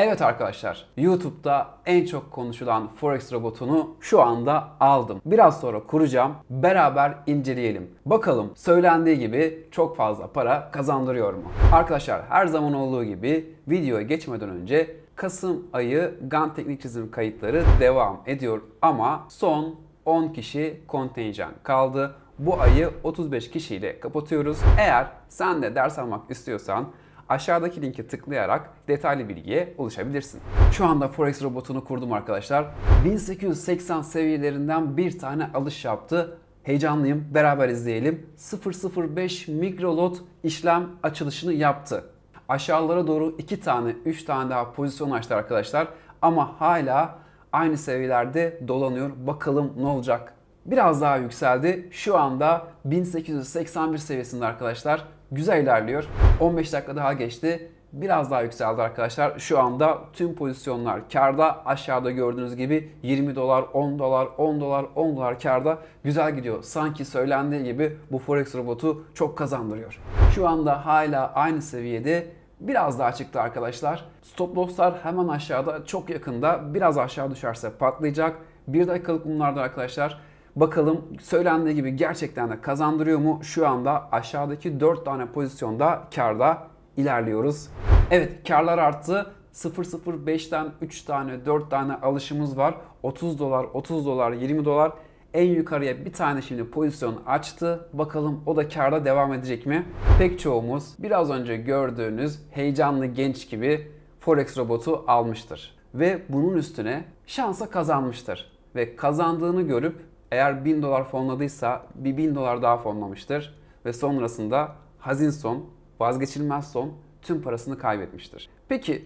Evet arkadaşlar, YouTube'da en çok konuşulan Forex robotunu şu anda aldım. Biraz sonra kuracağım, beraber inceleyelim. Bakalım söylendiği gibi çok fazla para kazandırıyor mu? Arkadaşlar her zaman olduğu gibi videoya geçmeden önce Kasım ayı GAN teknik çizim kayıtları devam ediyor ama son 10 kişi kontenjan kaldı. Bu ayı 35 kişiyle kapatıyoruz. Eğer sen de ders almak istiyorsan aşağıdaki linke tıklayarak detaylı bilgiye ulaşabilirsin. Şu anda Forex robotunu kurdum arkadaşlar. 1880 seviyelerinden bir tane alış yaptı. Heyecanlıyım. Beraber izleyelim. 005 mikrolot işlem açılışını yaptı. Aşağılara doğru 2 tane 3 tane daha pozisyon açtı arkadaşlar. Ama hala aynı seviyelerde dolanıyor. Bakalım ne olacak? Biraz daha yükseldi. Şu anda 1881 seviyesinde arkadaşlar. Güzel ilerliyor. 15 dakika daha geçti. Biraz daha yükseldi arkadaşlar. Şu anda tüm pozisyonlar karda. Aşağıda gördüğünüz gibi 20 dolar, 10 dolar, 10 dolar, 10 dolar karda güzel gidiyor. Sanki söylendiği gibi bu Forex robotu çok kazandırıyor. Şu anda hala aynı seviyede biraz daha çıktı arkadaşlar. Stop loss'lar hemen aşağıda çok yakında biraz aşağı düşerse patlayacak. Bir dakikalık bunlarda arkadaşlar Bakalım söylendiği gibi gerçekten de kazandırıyor mu? Şu anda aşağıdaki 4 tane pozisyonda karda ilerliyoruz. Evet karlar arttı. 0.05'ten 3 tane 4 tane alışımız var. 30 dolar, 30 dolar, 20 dolar. En yukarıya bir tane şimdi pozisyon açtı. Bakalım o da karda devam edecek mi? Pek çoğumuz biraz önce gördüğünüz heyecanlı genç gibi Forex robotu almıştır. Ve bunun üstüne şansa kazanmıştır. Ve kazandığını görüp eğer 1000 dolar fonladıysa bir 1000 dolar daha fonlamıştır ve sonrasında hazin son, vazgeçilmez son tüm parasını kaybetmiştir. Peki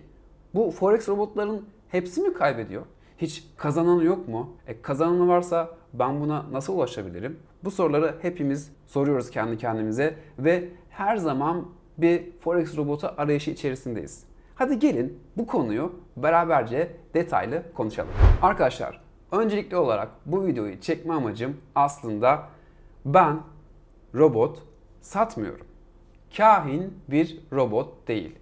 bu forex robotların hepsi mi kaybediyor? Hiç kazananı yok mu? E, kazananı varsa ben buna nasıl ulaşabilirim? Bu soruları hepimiz soruyoruz kendi kendimize ve her zaman bir forex robotu arayışı içerisindeyiz. Hadi gelin bu konuyu beraberce detaylı konuşalım. Arkadaşlar Öncelikli olarak bu videoyu çekme amacım aslında ben robot satmıyorum. Kahin bir robot değil.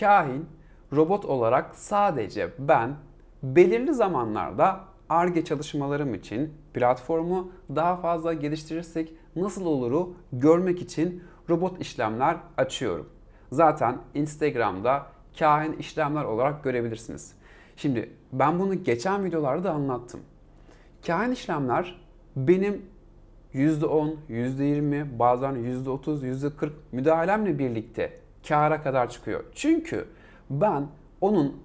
Kahin robot olarak sadece ben belirli zamanlarda ARGE çalışmalarım için platformu daha fazla geliştirirsek nasıl oluru görmek için robot işlemler açıyorum. Zaten Instagram'da kahin işlemler olarak görebilirsiniz. Şimdi ben bunu geçen videolarda da anlattım. Kahin işlemler benim %10, %20, bazen %30, %40 müdahalemle birlikte kâra kadar çıkıyor. Çünkü ben onun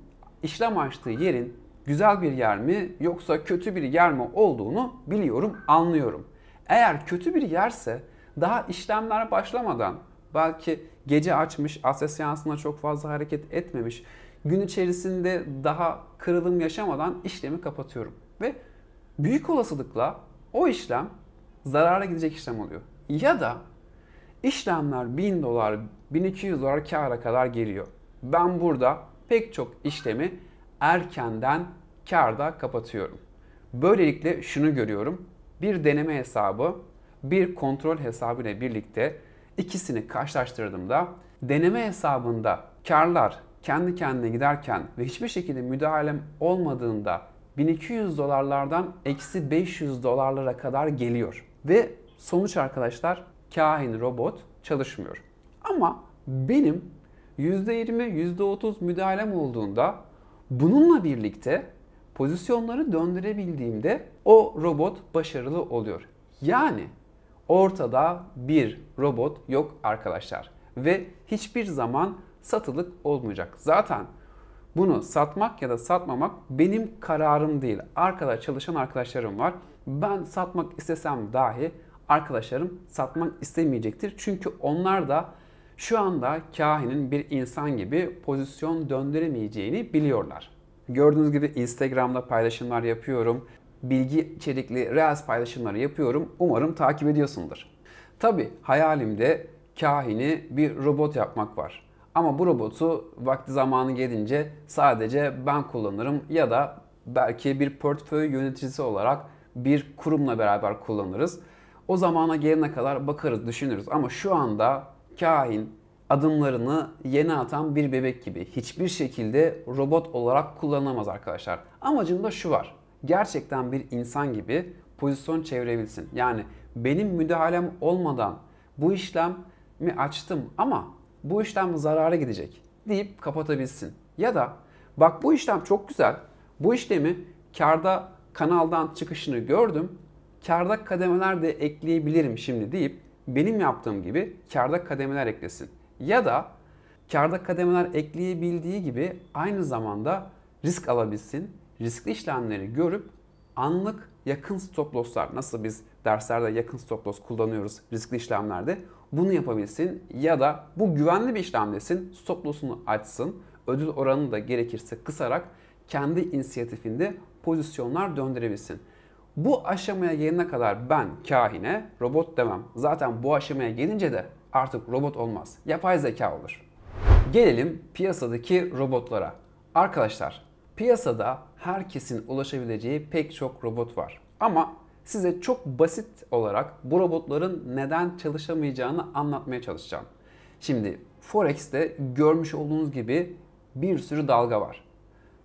işlem açtığı yerin güzel bir yer mi yoksa kötü bir yer mi olduğunu biliyorum, anlıyorum. Eğer kötü bir yerse daha işlemler başlamadan belki gece açmış, asya e seansında çok fazla hareket etmemiş gün içerisinde daha kırılım yaşamadan işlemi kapatıyorum. Ve büyük olasılıkla o işlem zarara gidecek işlem oluyor. Ya da işlemler 1000 dolar, 1200 dolar kâra kadar geliyor. Ben burada pek çok işlemi erkenden karda kapatıyorum. Böylelikle şunu görüyorum. Bir deneme hesabı, bir kontrol hesabı ile birlikte ikisini karşılaştırdığımda deneme hesabında karlar kendi kendine giderken ve hiçbir şekilde müdahalem olmadığında 1200 dolarlardan eksi 500 dolarlara kadar geliyor. Ve sonuç arkadaşlar kahin robot çalışmıyor. Ama benim %20, %30 müdahalem olduğunda bununla birlikte pozisyonları döndürebildiğimde o robot başarılı oluyor. Yani ortada bir robot yok arkadaşlar ve hiçbir zaman satılık olmayacak. Zaten bunu satmak ya da satmamak benim kararım değil. Arkada çalışan arkadaşlarım var. Ben satmak istesem dahi arkadaşlarım satmak istemeyecektir. Çünkü onlar da şu anda kahinin bir insan gibi pozisyon döndüremeyeceğini biliyorlar. Gördüğünüz gibi Instagram'da paylaşımlar yapıyorum. Bilgi içerikli Reels paylaşımları yapıyorum. Umarım takip ediyorsundur. Tabi hayalimde kahini bir robot yapmak var. Ama bu robotu vakti zamanı gelince sadece ben kullanırım ya da belki bir portföy yöneticisi olarak bir kurumla beraber kullanırız. O zamana gelene kadar bakarız, düşünürüz. Ama şu anda kahin adımlarını yeni atan bir bebek gibi hiçbir şekilde robot olarak kullanamaz arkadaşlar. Amacım da şu var. Gerçekten bir insan gibi pozisyon çevirebilsin. Yani benim müdahalem olmadan bu işlemi açtım ama bu işlem zarara gidecek deyip kapatabilsin. Ya da bak bu işlem çok güzel. Bu işlemi karda kanaldan çıkışını gördüm. Karda kademeler de ekleyebilirim şimdi deyip benim yaptığım gibi karda kademeler eklesin. Ya da karda kademeler ekleyebildiği gibi aynı zamanda risk alabilsin. Riskli işlemleri görüp anlık yakın stop losslar nasıl biz derslerde yakın stop loss kullanıyoruz riskli işlemlerde bunu yapabilsin ya da bu güvenli bir işlemdesin stop loss'unu açsın ödül oranını da gerekirse kısarak kendi inisiyatifinde pozisyonlar döndürebilsin. Bu aşamaya gelene kadar ben kahine robot demem. Zaten bu aşamaya gelince de artık robot olmaz. Yapay zeka olur. Gelelim piyasadaki robotlara. Arkadaşlar piyasada herkesin ulaşabileceği pek çok robot var. Ama size çok basit olarak bu robotların neden çalışamayacağını anlatmaya çalışacağım. Şimdi Forex'te görmüş olduğunuz gibi bir sürü dalga var.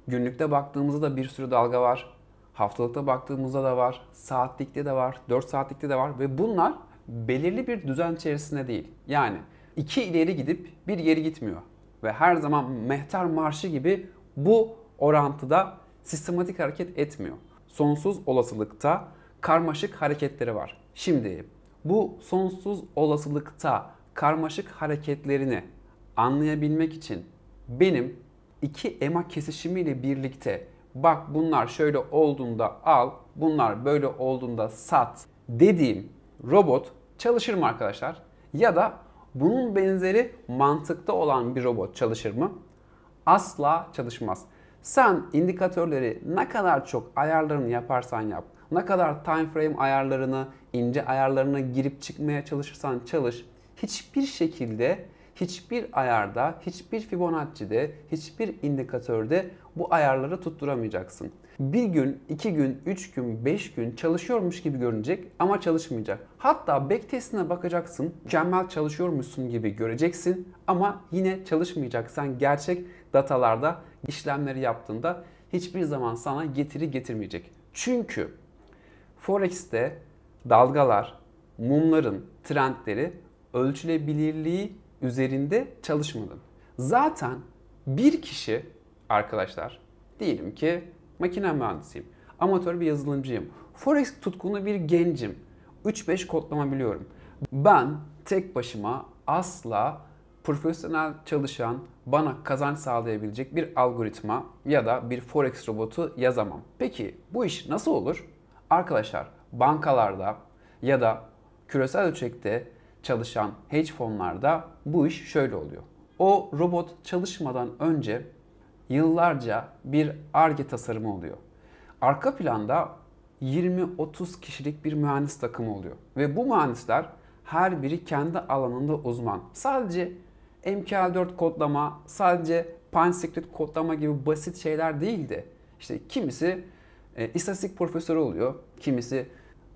Günlükte baktığımızda da bir sürü dalga var. Haftalıkta baktığımızda da var. Saatlikte de var. 4 saatlikte de var. Ve bunlar belirli bir düzen içerisinde değil. Yani iki ileri gidip bir geri gitmiyor. Ve her zaman mehter marşı gibi bu orantıda sistematik hareket etmiyor. Sonsuz olasılıkta karmaşık hareketleri var. Şimdi bu sonsuz olasılıkta karmaşık hareketlerini anlayabilmek için benim iki ema kesişimiyle birlikte bak bunlar şöyle olduğunda al, bunlar böyle olduğunda sat dediğim robot çalışır mı arkadaşlar? Ya da bunun benzeri mantıkta olan bir robot çalışır mı? Asla çalışmaz. Sen indikatörleri ne kadar çok ayarlarını yaparsan yap, ne kadar time frame ayarlarını, ince ayarlarına girip çıkmaya çalışırsan çalış, hiçbir şekilde, hiçbir ayarda, hiçbir Fibonacci'de, hiçbir indikatörde bu ayarları tutturamayacaksın. Bir gün, iki gün, üç gün, beş gün çalışıyormuş gibi görünecek ama çalışmayacak. Hatta backtestine bakacaksın, mükemmel çalışıyormuşsun gibi göreceksin ama yine çalışmayacak. Sen gerçek datalarda işlemleri yaptığında hiçbir zaman sana getiri getirmeyecek. Çünkü Forex'te dalgalar, mumların trendleri ölçülebilirliği üzerinde çalışmadın. Zaten bir kişi arkadaşlar diyelim ki makine mühendisiyim, amatör bir yazılımcıyım, Forex tutkunu bir gencim, 3-5 kodlama biliyorum. Ben tek başıma asla profesyonel çalışan, bana kazanç sağlayabilecek bir algoritma ya da bir forex robotu yazamam. Peki bu iş nasıl olur? Arkadaşlar bankalarda ya da küresel ölçekte çalışan hedge fonlarda bu iş şöyle oluyor. O robot çalışmadan önce yıllarca bir ARGE tasarımı oluyor. Arka planda 20-30 kişilik bir mühendis takımı oluyor. Ve bu mühendisler her biri kendi alanında uzman. Sadece MKL 4 kodlama sadece PanScript kodlama gibi basit şeyler değildi. İşte kimisi e, istatistik profesörü oluyor, kimisi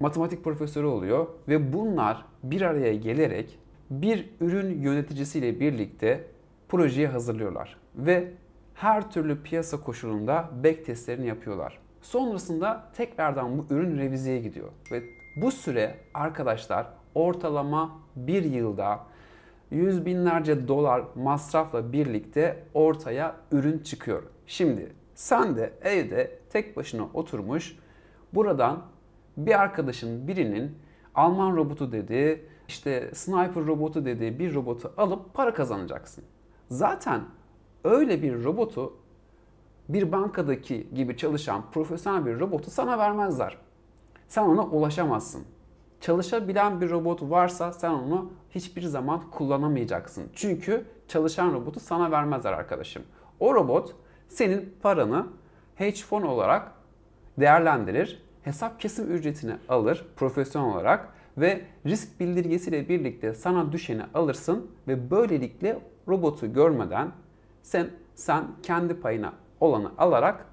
matematik profesörü oluyor ve bunlar bir araya gelerek bir ürün yöneticisiyle birlikte projeyi hazırlıyorlar ve her türlü piyasa koşulunda back testlerini yapıyorlar. Sonrasında tekrardan bu ürün revizeye gidiyor ve bu süre arkadaşlar ortalama bir yılda yüz binlerce dolar masrafla birlikte ortaya ürün çıkıyor. Şimdi sen de evde tek başına oturmuş buradan bir arkadaşın birinin Alman robotu dediği, işte sniper robotu dediği bir robotu alıp para kazanacaksın. Zaten öyle bir robotu bir bankadaki gibi çalışan profesyonel bir robotu sana vermezler. Sen ona ulaşamazsın. Çalışabilen bir robot varsa sen onu hiçbir zaman kullanamayacaksın. Çünkü çalışan robotu sana vermezler arkadaşım. O robot senin paranı hedge fon olarak değerlendirir, hesap kesim ücretini alır profesyonel olarak ve risk bildirgesiyle birlikte sana düşeni alırsın ve böylelikle robotu görmeden sen sen kendi payına olanı alarak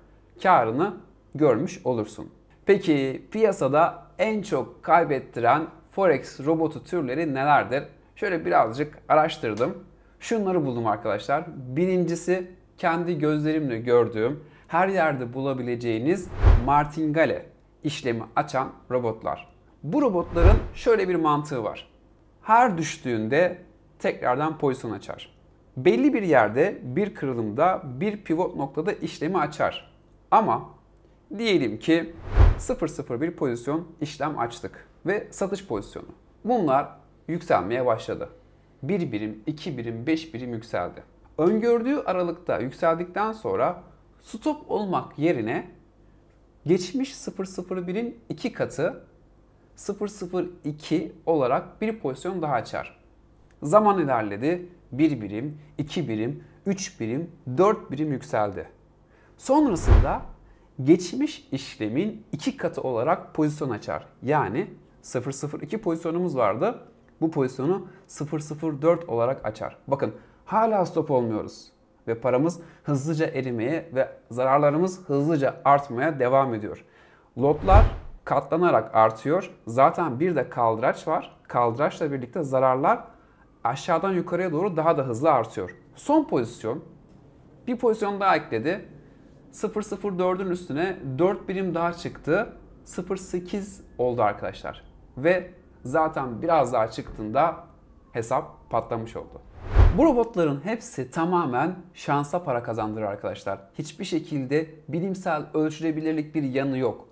karını görmüş olursun. Peki piyasada en çok kaybettiren forex robotu türleri nelerdir? Şöyle birazcık araştırdım. Şunları buldum arkadaşlar. Birincisi kendi gözlerimle gördüğüm her yerde bulabileceğiniz martingale işlemi açan robotlar. Bu robotların şöyle bir mantığı var. Her düştüğünde tekrardan pozisyon açar. Belli bir yerde bir kırılımda bir pivot noktada işlemi açar. Ama diyelim ki 001 pozisyon işlem açtık ve satış pozisyonu. Bunlar yükselmeye başladı. 1 birim, 2 birim, 5 birim yükseldi. Öngördüğü aralıkta yükseldikten sonra stop olmak yerine geçmiş 001'in 2 katı 002 olarak bir pozisyon daha açar. Zaman ilerledi. 1 birim, 2 birim, 3 birim, 4 birim yükseldi. Sonrasında geçmiş işlemin iki katı olarak pozisyon açar. Yani 002 pozisyonumuz vardı. Bu pozisyonu 004 olarak açar. Bakın hala stop olmuyoruz ve paramız hızlıca erimeye ve zararlarımız hızlıca artmaya devam ediyor. Lotlar katlanarak artıyor. Zaten bir de kaldıraç var. Kaldıraçla birlikte zararlar aşağıdan yukarıya doğru daha da hızlı artıyor. Son pozisyon bir pozisyon daha ekledi. 004'ün üstüne 4 birim daha çıktı. 0.8 oldu arkadaşlar. Ve zaten biraz daha çıktığında hesap patlamış oldu. Bu robotların hepsi tamamen şansa para kazandırır arkadaşlar. Hiçbir şekilde bilimsel ölçülebilirlik bir yanı yok.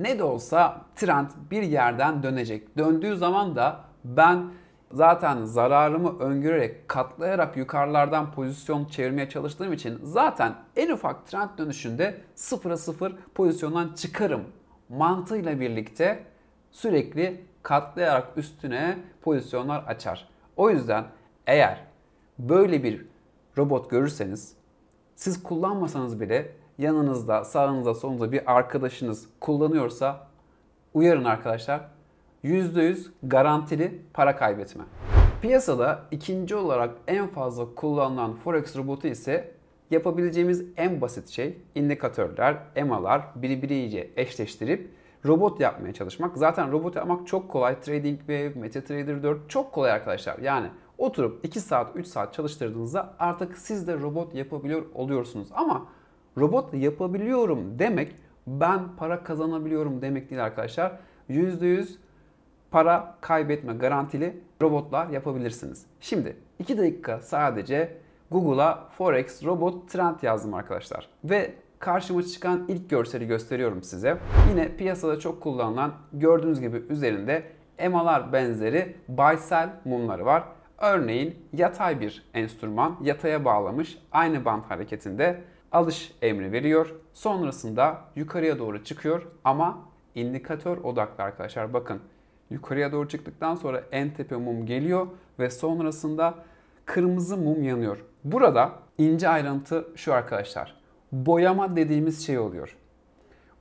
Ne de olsa trend bir yerden dönecek. Döndüğü zaman da ben zaten zararımı öngörerek katlayarak yukarılardan pozisyon çevirmeye çalıştığım için zaten en ufak trend dönüşünde sıfıra sıfır pozisyondan çıkarım mantığıyla birlikte sürekli katlayarak üstüne pozisyonlar açar. O yüzden eğer böyle bir robot görürseniz siz kullanmasanız bile yanınızda, sağınızda, solunuza bir arkadaşınız kullanıyorsa uyarın arkadaşlar %100 garantili para kaybetme. Piyasada ikinci olarak en fazla kullanılan forex robotu ise yapabileceğimiz en basit şey indikatörler, emalar birbiriyle eşleştirip robot yapmaya çalışmak. Zaten robot yapmak çok kolay. TradingView, MetaTrader 4 çok kolay arkadaşlar. Yani oturup 2 saat 3 saat çalıştırdığınızda artık siz de robot yapabiliyor oluyorsunuz. Ama robot yapabiliyorum demek ben para kazanabiliyorum demek değil arkadaşlar. %100 para kaybetme garantili robotlar yapabilirsiniz. Şimdi 2 dakika sadece Google'a Forex Robot Trend yazdım arkadaşlar. Ve karşıma çıkan ilk görseli gösteriyorum size. Yine piyasada çok kullanılan gördüğünüz gibi üzerinde emalar benzeri buy-sell mumları var. Örneğin yatay bir enstrüman yataya bağlamış aynı band hareketinde alış emri veriyor. Sonrasında yukarıya doğru çıkıyor ama indikatör odaklı arkadaşlar bakın Yukarıya doğru çıktıktan sonra en tepe mum geliyor ve sonrasında kırmızı mum yanıyor. Burada ince ayrıntı şu arkadaşlar. Boyama dediğimiz şey oluyor.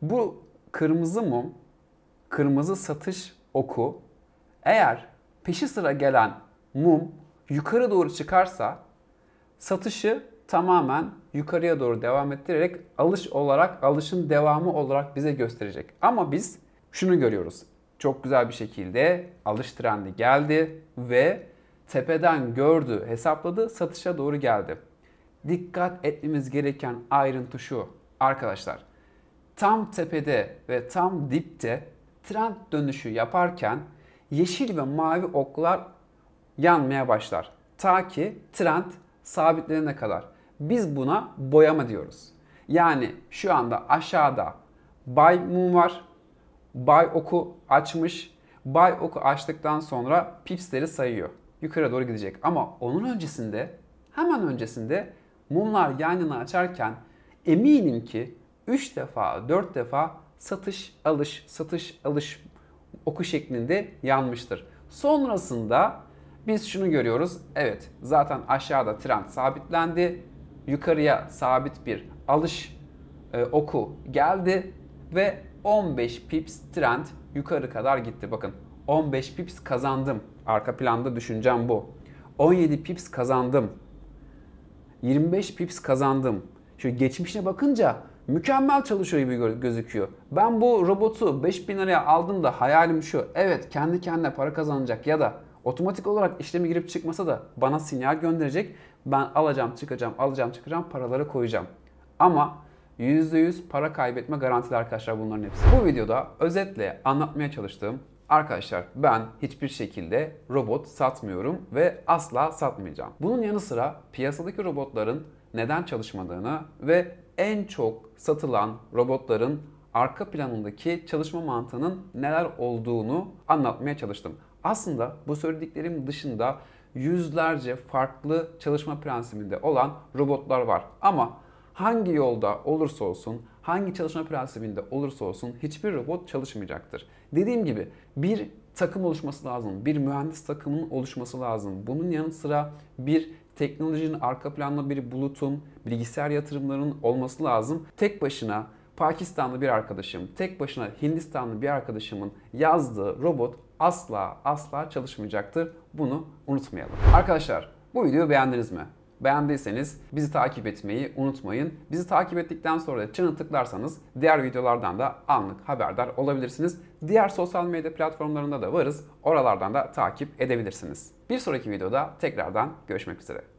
Bu kırmızı mum, kırmızı satış oku eğer peşi sıra gelen mum yukarı doğru çıkarsa satışı tamamen yukarıya doğru devam ettirerek alış olarak alışın devamı olarak bize gösterecek. Ama biz şunu görüyoruz çok güzel bir şekilde alış trendi geldi ve tepeden gördü, hesapladı, satışa doğru geldi. Dikkat etmemiz gereken ayrıntı şu arkadaşlar. Tam tepede ve tam dipte trend dönüşü yaparken yeşil ve mavi oklar yanmaya başlar. Ta ki trend sabitlerine kadar. Biz buna boyama diyoruz. Yani şu anda aşağıda buy moon var, buy oku açmış. Buy oku açtıktan sonra pipsleri sayıyor. Yukarı doğru gidecek. Ama onun öncesinde hemen öncesinde mumlar yan yana açarken eminim ki 3 defa 4 defa satış alış satış alış oku şeklinde yanmıştır. Sonrasında biz şunu görüyoruz. Evet zaten aşağıda trend sabitlendi. Yukarıya sabit bir alış e, oku geldi ve 15 pips trend yukarı kadar gitti. Bakın 15 pips kazandım. Arka planda düşüncem bu. 17 pips kazandım. 25 pips kazandım. Şu geçmişine bakınca mükemmel çalışıyor gibi gözüküyor. Ben bu robotu 5000 liraya da hayalim şu. Evet kendi kendine para kazanacak ya da otomatik olarak işlemi girip çıkmasa da bana sinyal gönderecek. Ben alacağım çıkacağım alacağım çıkacağım paraları koyacağım. Ama %100 para kaybetme garantili arkadaşlar bunların hepsi. Bu videoda özetle anlatmaya çalıştığım Arkadaşlar ben hiçbir şekilde robot satmıyorum ve asla satmayacağım. Bunun yanı sıra piyasadaki robotların neden çalışmadığını ve en çok satılan robotların arka planındaki çalışma mantığının neler olduğunu anlatmaya çalıştım. Aslında bu söylediklerim dışında yüzlerce farklı çalışma prensibinde olan robotlar var. Ama hangi yolda olursa olsun, hangi çalışma prensibinde olursa olsun hiçbir robot çalışmayacaktır. Dediğim gibi bir takım oluşması lazım, bir mühendis takımının oluşması lazım. Bunun yanı sıra bir teknolojinin arka planlı bir bulutun, bilgisayar yatırımlarının olması lazım. Tek başına Pakistanlı bir arkadaşım, tek başına Hindistanlı bir arkadaşımın yazdığı robot asla asla çalışmayacaktır. Bunu unutmayalım. Arkadaşlar bu videoyu beğendiniz mi? Beğendiyseniz bizi takip etmeyi unutmayın. Bizi takip ettikten sonra da çanı tıklarsanız diğer videolardan da anlık haberdar olabilirsiniz. Diğer sosyal medya platformlarında da varız. Oralardan da takip edebilirsiniz. Bir sonraki videoda tekrardan görüşmek üzere.